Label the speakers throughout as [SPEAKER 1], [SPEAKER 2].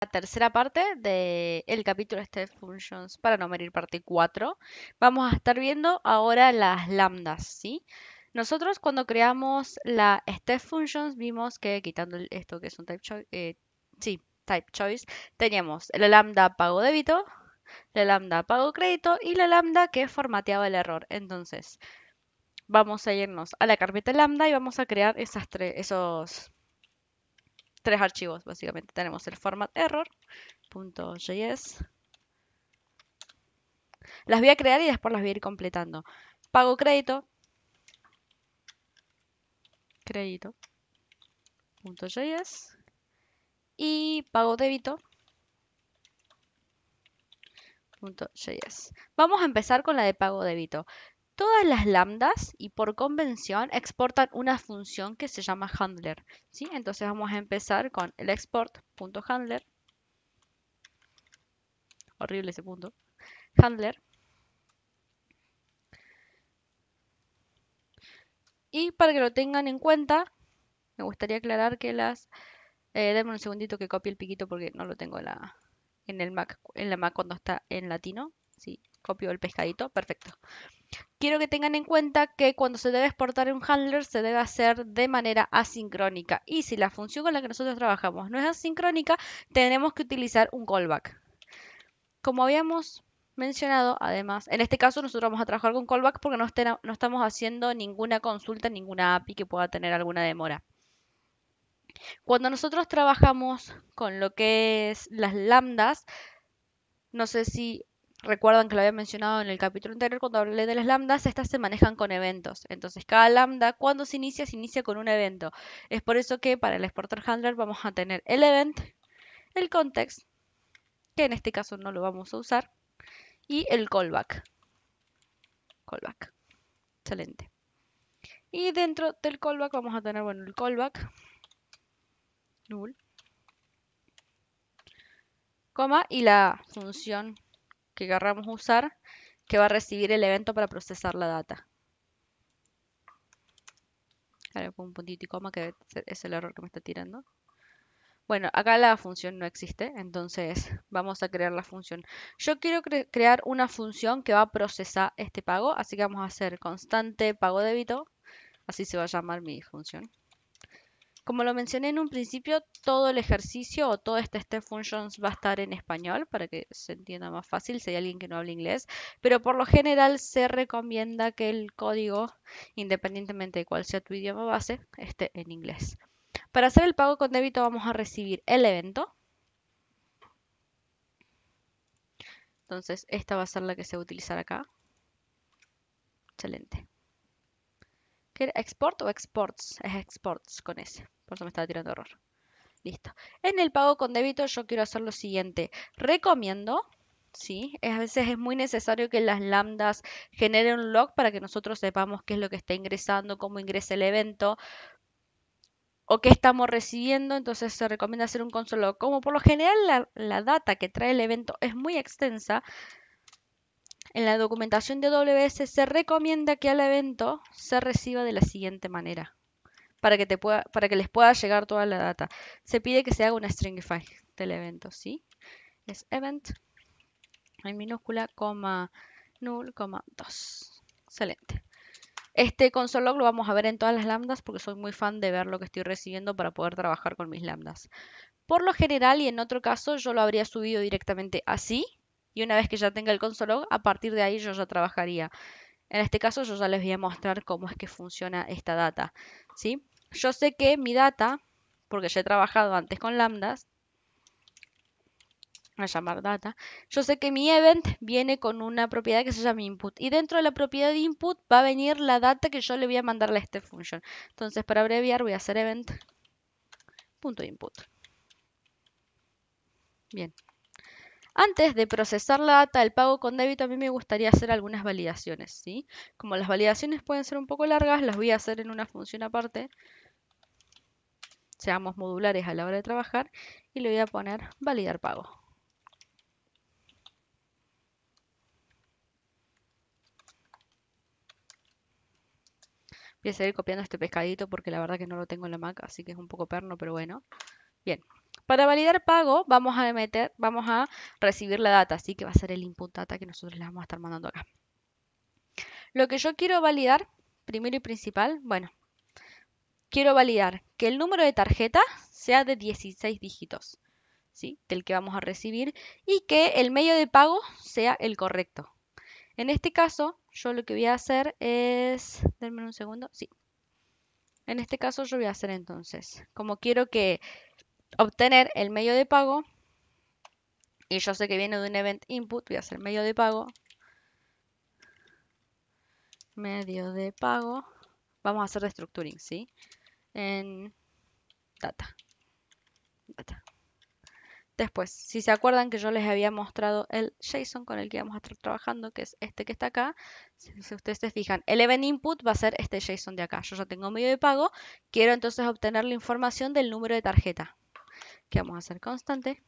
[SPEAKER 1] la tercera parte del capítulo este Functions para no morir parte 4. Vamos a estar viendo ahora las lambdas, ¿sí? Nosotros cuando creamos la step functions vimos que quitando esto que es un type choice, eh, sí, type choice, teníamos la lambda pago débito, la lambda pago crédito y la lambda que formateaba el error. Entonces, vamos a irnos a la carpeta lambda y vamos a crear esas tres, esos tres archivos, básicamente. Tenemos el format error.js. Las voy a crear y después las voy a ir completando. Pago crédito. Crédito.js. Y pago débito. .js. Vamos a empezar con la de pago débito. Todas las lambdas y por convención exportan una función que se llama handler. ¿sí? Entonces vamos a empezar con el export.handler. Horrible ese punto. Handler. Y para que lo tengan en cuenta, me gustaría aclarar que las... Eh, denme un segundito que copie el piquito porque no lo tengo en la, en el Mac, en la Mac cuando está en latino. Sí, copio el pescadito, perfecto. Quiero que tengan en cuenta que cuando se debe exportar un handler se debe hacer de manera asincrónica y si la función con la que nosotros trabajamos no es asincrónica, tenemos que utilizar un callback. Como habíamos mencionado, además, en este caso nosotros vamos a trabajar con callback porque no, no estamos haciendo ninguna consulta, ninguna API que pueda tener alguna demora. Cuando nosotros trabajamos con lo que es las lambdas, no sé si Recuerdan que lo había mencionado en el capítulo anterior cuando hablé de las lambdas, estas se manejan con eventos. Entonces, cada lambda cuando se inicia, se inicia con un evento. Es por eso que para el exporter handler vamos a tener el event, el context, que en este caso no lo vamos a usar, y el callback. Callback. Excelente. Y dentro del callback vamos a tener, bueno, el callback null, coma y la función que querramos usar que va a recibir el evento para procesar la data. un puntito y coma que es el error que me está tirando. Bueno, acá la función no existe, entonces vamos a crear la función. Yo quiero crear una función que va a procesar este pago, así que vamos a hacer constante pago débito, así se va a llamar mi función. Como lo mencioné en un principio, todo el ejercicio o todo este step functions va a estar en español para que se entienda más fácil si hay alguien que no habla inglés, pero por lo general se recomienda que el código, independientemente de cuál sea tu idioma base, esté en inglés. Para hacer el pago con débito vamos a recibir el evento. Entonces esta va a ser la que se va a utilizar acá. Excelente. ¿Export o exports? Es exports con ese. Por eso me estaba tirando error. Listo. En el pago con débito yo quiero hacer lo siguiente. Recomiendo, ¿sí? A veces es muy necesario que las lambdas generen un log para que nosotros sepamos qué es lo que está ingresando, cómo ingresa el evento o qué estamos recibiendo, entonces se recomienda hacer un console log. Como por lo general la, la data que trae el evento es muy extensa, en la documentación de WS se recomienda que al evento se reciba de la siguiente manera para que, les pueda llegar toda la data. Se pide que se haga una stringify del evento, ¿sí? Es event en minúscula, coma, null, coma, Excelente. Este console log lo vamos a ver en todas las lambdas porque soy muy fan de ver lo que estoy recibiendo para poder trabajar con mis lambdas. Por lo general y en otro caso yo lo habría subido directamente así y una vez que ya tenga el console log, a partir de ahí yo ya trabajaría. En este caso yo ya les voy a mostrar cómo es que funciona esta data, ¿sí? yo sé que mi data, porque ya he trabajado antes con lambdas, a llamar data, yo sé que mi event viene con una propiedad que se llama input. Y dentro de la propiedad de input va a venir la data que yo le voy a mandarle a este function. Entonces, para abreviar, voy a hacer event.input. Bien. Antes de procesar la data del pago con débito, a mí me gustaría hacer algunas validaciones, ¿sí? Como las validaciones pueden ser un poco largas, las voy a hacer en una función aparte. Seamos modulares a la hora de trabajar y le voy a poner validar pago. Voy a seguir copiando este pescadito porque la verdad que no lo tengo en la Mac, así que es un poco perno, pero bueno. Bien, para validar pago vamos a, meter, vamos a recibir la data, así que va a ser el input data que nosotros le vamos a estar mandando acá. Lo que yo quiero validar, primero y principal, bueno, quiero validar que el número de tarjeta sea de 16 dígitos, ¿sí? del que vamos a recibir, y que el medio de pago sea el correcto. En este caso, yo lo que voy a hacer es... Denme un segundo, sí. En este caso yo voy a hacer entonces, como quiero que obtener el medio de pago. Y yo sé que viene de un event input, voy a hacer medio de pago. Medio de pago. Vamos a hacer restructuring, ¿sí? En data. data. Después, si se acuerdan que yo les había mostrado el JSON con el que vamos a estar trabajando, que es este que está acá, si ustedes se fijan, el event input va a ser este JSON de acá. Yo ya tengo medio de pago, quiero entonces obtener la información del número de tarjeta que vamos a hacer constante,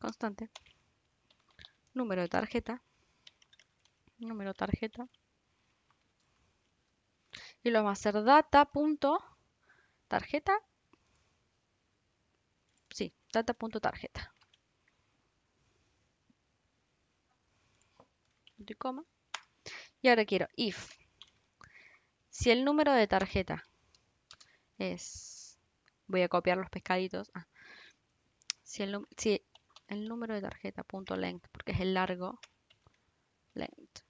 [SPEAKER 1] constante, número de tarjeta, número de tarjeta, y lo vamos a hacer data.tarjeta, sí, data.tarjeta. Y coma. Y ahora quiero if. Si el número de tarjeta es voy a copiar los pescaditos. Ah. Si, el, número de tarjeta punto length, porque es el largo length,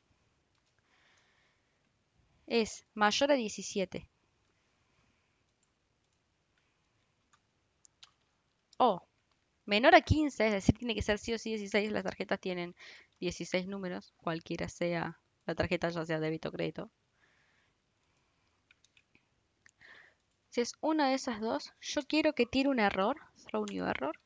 [SPEAKER 1] es mayor a 17 o menor a 15, es decir, tiene que ser sí o sí 16, las tarjetas tienen 16 números, cualquiera sea la tarjeta, ya sea débito o crédito, Si es una de esas dos, yo quiero que tire un error, throw error,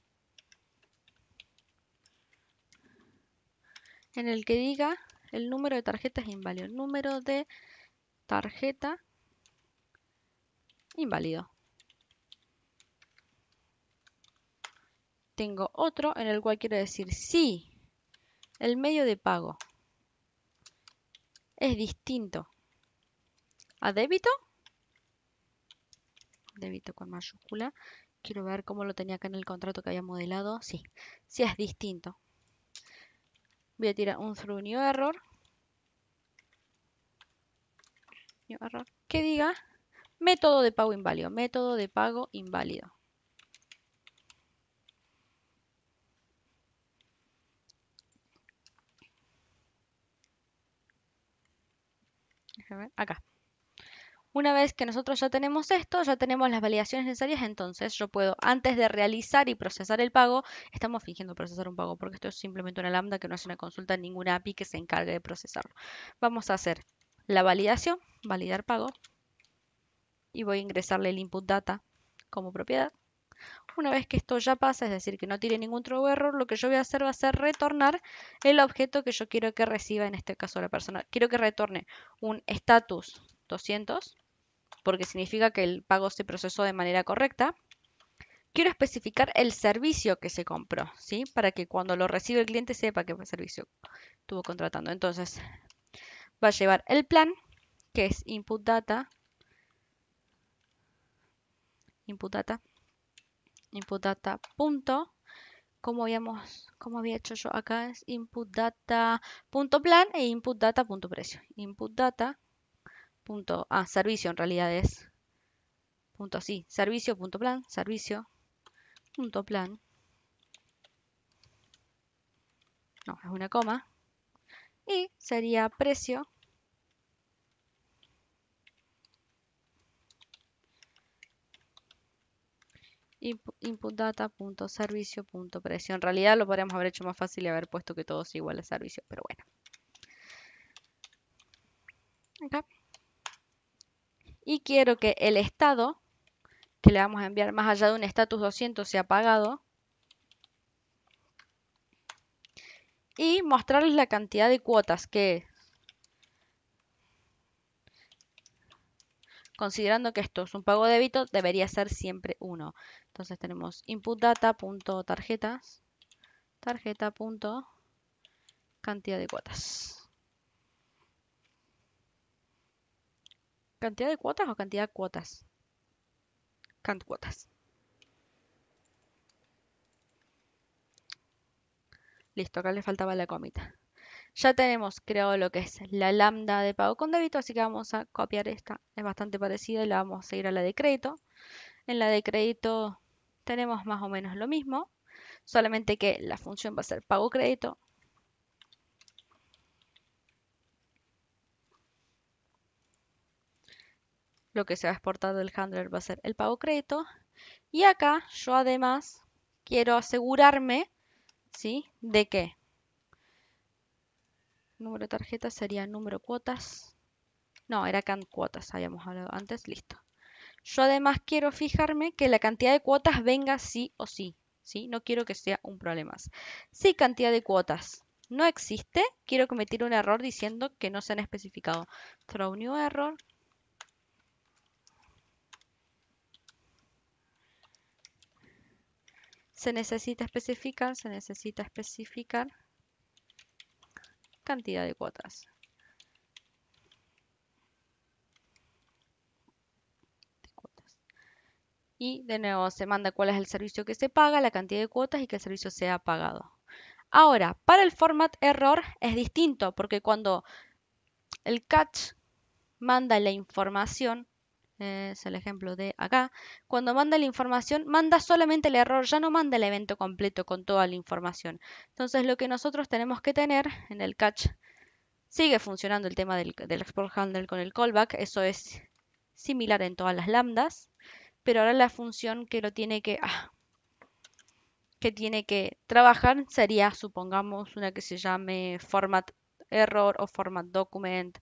[SPEAKER 1] en el que diga el número de tarjeta es inválido. Número de tarjeta inválido. Tengo otro en el cual quiero decir sí, el medio de pago es distinto a débito Debito con mayúscula. Quiero ver cómo lo tenía acá en el contrato que había modelado. Sí, sí es distinto. Voy a tirar un through new error. Que diga método de pago inválido. Método de pago inválido. acá. Una vez que nosotros ya tenemos esto, ya tenemos las validaciones necesarias, entonces yo puedo, antes de realizar y procesar el pago, estamos fingiendo procesar un pago porque esto es simplemente una lambda que no es una consulta en ninguna API que se encargue de procesarlo. Vamos a hacer la validación, validar pago, y voy a ingresarle el input data como propiedad. Una vez que esto ya pasa, es decir, que no tiene ningún otro error, lo que yo voy a hacer va a ser retornar el objeto que yo quiero que reciba, en este caso la persona. Quiero que retorne un status 200 porque significa que el pago se procesó de manera correcta. Quiero especificar el servicio que se compró, ¿sí? Para que cuando lo recibe el cliente sepa qué servicio estuvo contratando. Entonces, va a llevar el plan, que es input data, input data, input data punto, como habíamos, como había hecho yo acá, es input data plan e input data punto precio. Input data punto, ah, servicio en realidad es, punto así, servicio punto plan, servicio punto plan, no, es una coma, y sería precio Input data, punto Punto servicio precio, En realidad lo podríamos haber hecho más fácil y haber puesto que todo sea igual a servicio, pero bueno. Acá y quiero que el estado, que le vamos a enviar más allá de un status 200, sea pagado. Y mostrarles la cantidad de cuotas que Considerando que esto es un pago de débito, debería ser siempre uno Entonces tenemos inputdata.tarjetas, tarjeta. de cuotas. ¿Cantidad de cuotas o cantidad de cuotas? Cant cuotas. Listo, acá le faltaba la comita. Ya tenemos creado lo que es la lambda de pago con débito, así que vamos a copiar esta. Es bastante parecida y la vamos a ir a la de crédito. En la de crédito tenemos más o menos lo mismo, solamente que la función va a ser pago crédito lo que se va a exportar del handler va a ser el pago crédito. Y acá yo además quiero asegurarme, ¿sí? De que número de tarjeta sería número cuotas. No, era can cuotas, habíamos hablado antes, listo. Yo además quiero fijarme que la cantidad de cuotas venga sí o sí, ¿sí? No quiero que sea un problema. Si cantidad de cuotas no existe, quiero cometer un error diciendo que no se han especificado. Throw new error, Se necesita especificar, se necesita especificar cantidad de cuotas. y de nuevo se manda cuál es el servicio que se paga, la cantidad de cuotas y que el servicio sea pagado. Ahora, para el format error es distinto porque cuando el catch manda la información, eh, es el ejemplo de acá, cuando manda la información, manda solamente el error, ya no manda el evento completo con toda la información. Entonces lo que nosotros tenemos que tener en el catch, sigue funcionando el tema del, del export handle con el callback, eso es similar en todas las lambdas, pero ahora la función que lo tiene que... Ah, que tiene que trabajar sería, supongamos, una que se llame format error o format document,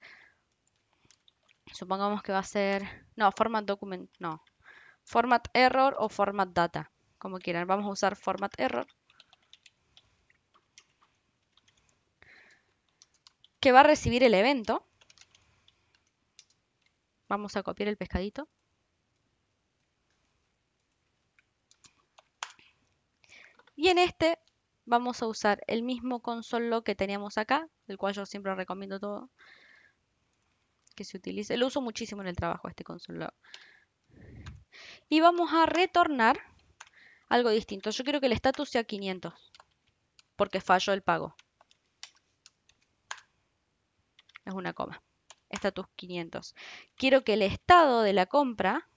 [SPEAKER 1] Supongamos que va a ser, no, format document, no, format error o format data, como quieran. Vamos a usar format error. Que va a recibir el evento. Vamos a copiar el pescadito. Y en este vamos a usar el mismo console que teníamos acá, el cual yo siempre recomiendo todo, que se utilice. Lo uso muchísimo en el trabajo, este console Y vamos a retornar algo distinto. Yo quiero que el estatus sea 500, porque falló el pago. Es una coma. Estatus 500. Quiero que el estado de la compra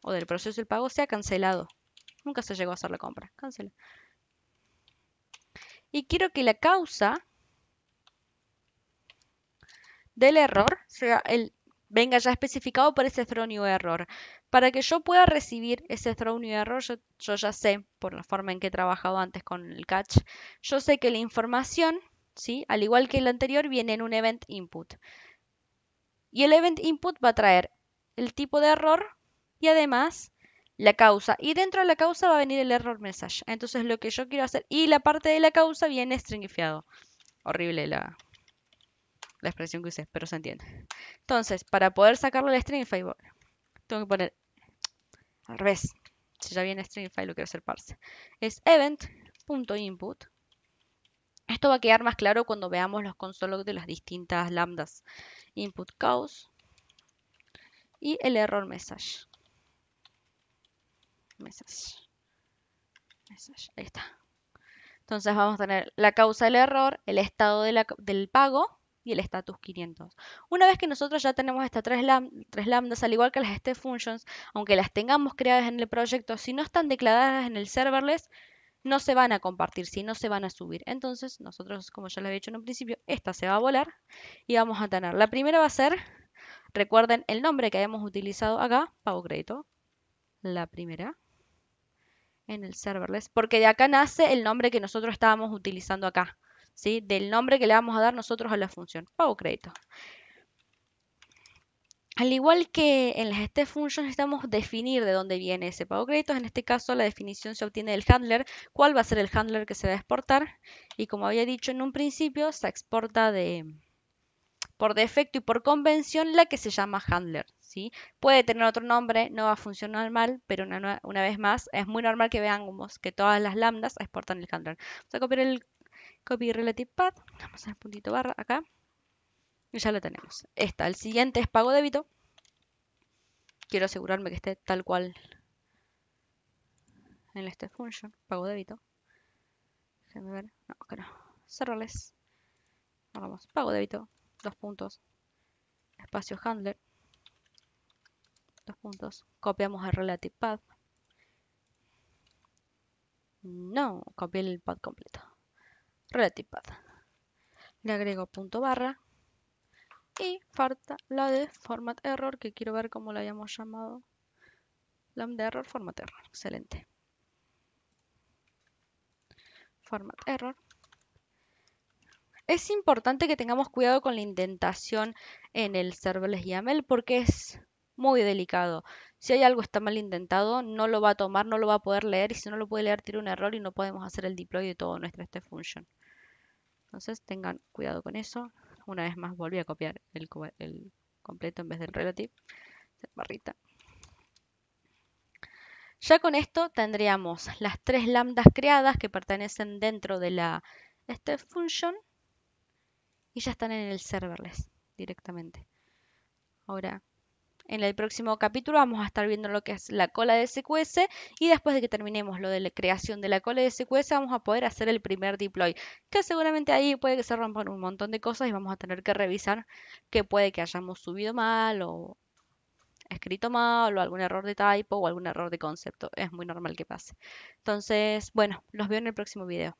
[SPEAKER 1] o del proceso del pago sea cancelado. Nunca se llegó a hacer la compra. Cancela. Y quiero que la causa del error sea el, venga ya especificado por ese throw new error. Para que yo pueda recibir ese throw new error, yo, ya sé, por la forma en que he trabajado antes con el catch, yo sé que la información, ¿sí? al igual que el anterior, viene en un event input. Y el event input va a traer el tipo de error y además la causa. Y dentro de la causa va a venir el error message. Entonces lo que yo quiero hacer, y la parte de la causa viene stringifiado. Horrible la, la expresión que usé, pero se entiende. Entonces, para poder sacarle el string file, tengo que poner al revés. Si ya viene string lo quiero hacer parse. Es event.input. Esto va a quedar más claro cuando veamos los consolos de las distintas lambdas. Input cause y el error message. Message. Message. Ahí está. Entonces vamos a tener la causa del error, el estado del pago y el status 500. Una vez que nosotros ya tenemos estas tres, tres lambdas, al igual que las este functions, aunque las tengamos creadas en el proyecto, si no están declaradas en el serverless, no se van a compartir, si no se van a subir. Entonces, nosotros, como ya les había dicho en un principio, esta se va a volar y vamos a tener. La primera va a ser, recuerden el nombre que habíamos utilizado acá, pago crédito. La primera en el serverless, porque de acá nace el nombre que nosotros estábamos utilizando acá del nombre que le vamos a dar nosotros a la función, pago crédito. Al igual que en las step functions necesitamos definir de dónde viene ese pago crédito. En este caso la definición se obtiene del handler, cuál va a ser el handler que se va a exportar. Y como había dicho en un principio, se exporta de, por defecto y por convención la que se llama handler. ¿sí? Puede tener otro nombre, no va a funcionar mal, pero una, vez más es muy normal que veamos que todas las lambdas exportan el handler. Vamos a copiar el Copy Relative Path. Vamos al puntito barra acá. Y ya lo tenemos. Esta. El siguiente es pago débito. Quiero asegurarme que esté tal cual en este function. Pago débito. Déjenme ver. No, que no. Cerrarles. Vamos. Pago débito. Dos puntos. Espacio handler. Dos puntos. Copiamos el relative path. No, copié el pad completo tipada. Le agrego punto barra y falta la de format error que quiero ver cómo la hayamos llamado. Lambda error, format error. Excelente. Format error. Es importante que tengamos cuidado con la indentación en el serverless YAML porque es muy delicado. Si hay algo está mal intentado, no lo va a tomar, no lo va a poder leer y si no lo puede leer tiene un error y no podemos hacer el deploy de todo nuestra este function. Entonces tengan cuidado con eso. Una vez más volví a copiar el, completo en vez del relative. Barrita. Ya con esto tendríamos las tres lambdas creadas que pertenecen dentro de la step function y ya están en el serverless directamente. Ahora en el próximo capítulo vamos a estar viendo lo que es la cola de SQS y después de que terminemos lo de la creación de la cola de SQS vamos a poder hacer el primer deploy, que seguramente ahí puede que se rompan un montón de cosas y vamos a tener que revisar que puede que hayamos subido mal o escrito mal o algún error de typo o algún error de concepto. Es muy normal que pase. Entonces, bueno, los veo en el próximo video.